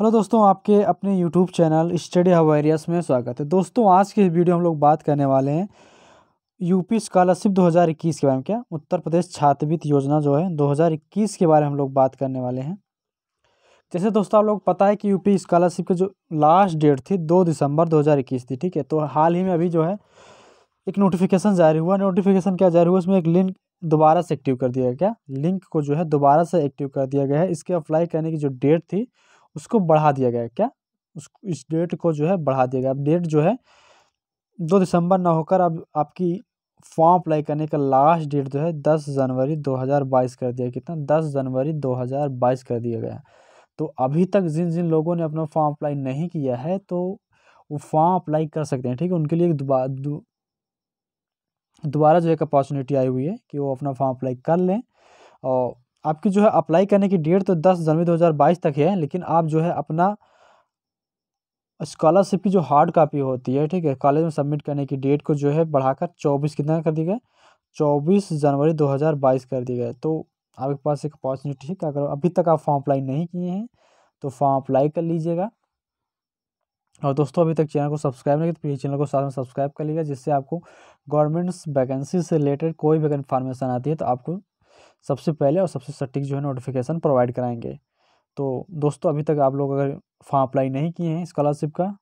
hello दोस्तों आपके अपने यूट्यूब चैनल स्टडी एरियस में स्वागत है दोस्तों आज की वीडियो हम लोग बात करने वाले हैं यूपी स्कॉलरशिप 2021 के बारे में क्या उत्तर प्रदेश छात्रवृत्ति योजना जो है 2021 के बारे में हम लोग बात करने वाले हैं जैसे दोस्तों आप लोग पता है कि यूपी स्कॉलरशिप की जो लास्ट डेट थी दो दिसंबर दो थी ठीक है तो हाल ही में अभी जो है एक नोटिफिकेशन जारी हुआ नोटिफिकेशन क्या जारी हुआ उसमें एक लिंक दोबारा से एक्टिव कर दिया गया लिंक को जो है दोबारा से एक्टिव कर दिया गया है इसके अप्लाई करने की जो डेट थी उसको बढ़ा दिया गया क्या उस इस डेट को जो है बढ़ा दिया गया अब डेट जो है दो दिसंबर ना होकर अब आपकी फॉर्म अप्लाई करने का लास्ट डेट जो है दस जनवरी दो हजार बाईस कर दिया कितना दस जनवरी दो हज़ार बाईस कर दिया गया तो अभी तक जिन जिन लोगों ने अपना फॉर्म अप्लाई नहीं किया है तो वो फॉर्म अप्लाई कर सकते हैं ठीक है उनके लिए दोबारा दु, दोबारा जो एक अपॉर्चुनिटी आई हुई है कि वो अपना फॉर्म अप्लाई कर लें और आपकी जो है अप्लाई करने की डेट तो दस जनवरी 2022 तक है लेकिन आप जो है अपना स्कॉलरशिप की जो हार्ड कापी होती है ठीक है कॉलेज में सबमिट करने की डेट को जो है बढ़ाकर चौबीस कितना कर दी गए चौबीस जनवरी 2022 कर दी गई तो आपके पास एक अपॉर्चुनिटी है क्या करो अभी तक आप फॉर्म अप्लाई नहीं किए हैं तो फॉर्म अप्लाई कर लीजिएगा और दोस्तों अभी तक चैनल को सब्सक्राइब नहीं किया तो चैनल को साथ में सब्सक्राइब कर लीजिएगा जिससे आपको गवर्नमेंट्स वैकेंसी से रिलेटेड कोई भी अगर इन्फॉर्मेशन आती है तो आपको सबसे पहले और सबसे सटीक जो है नोटिफिकेशन प्रोवाइड कराएंगे तो दोस्तों अभी तक आप लोग अगर फॉर्म अप्लाई नहीं किए हैं स्कॉलरशिप का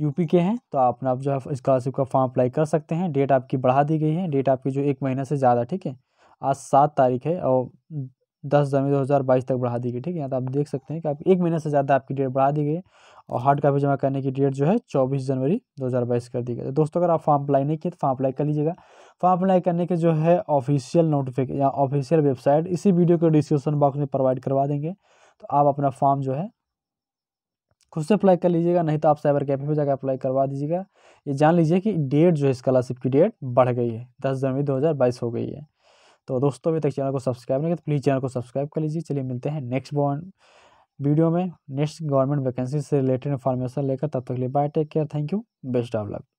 यूपी के हैं तो आप आप जो है स्कॉलरशिप का फॉर्म अप्लाई कर सकते हैं डेट आपकी बढ़ा दी गई है डेट आपकी जो एक महीना से ज़्यादा ठीक है आज सात तारीख है और दस जनवरी दो हज़ार बाईस तक बढ़ा दी गई ठीक है यहाँ तो आप देख सकते हैं कि आप एक महीने से ज़्यादा आपकी डेट बढ़ा दी गई और हार्ड कापी जमा करने की डेट जो है चौबीस जनवरी दो हज़ार बाईस कर दी गई तो दोस्तों अगर आप फॉर्म अप्लाई नहीं किए तो फॉर्म अप्लाई कर लीजिएगा फॉर्म अप्लाई करने के जो है ऑफिशियल नोटिफिकेशन या ऑफिशियल वेबसाइट इसी वीडियो को डिस्क्रिप्शन बॉक्स में प्रोवाइड करवा देंगे तो आप अपना फॉर्म जो है खुद से अप्लाई कर लीजिएगा नहीं तो आप साइबर कैफे पर जाकर अप्लाई करवा दीजिएगा ये जान लीजिए कि डेट जो है स्कॉलरशिप की डेट बढ़ गई है दस जनवरी दो हो गई है तो दोस्तों अभी तक चैनल को सब्सक्राइब नहीं किया तो प्लीज़ चैनल को सब्सक्राइब कर लीजिए चलिए मिलते हैं नेक्स्ट बॉन्ड वीडियो में नेक्स्ट गवर्नमेंट वैकेंसी से रिलेटेड इन्फॉर्मेशन लेकर तब तक लिए bye take care thank you best of luck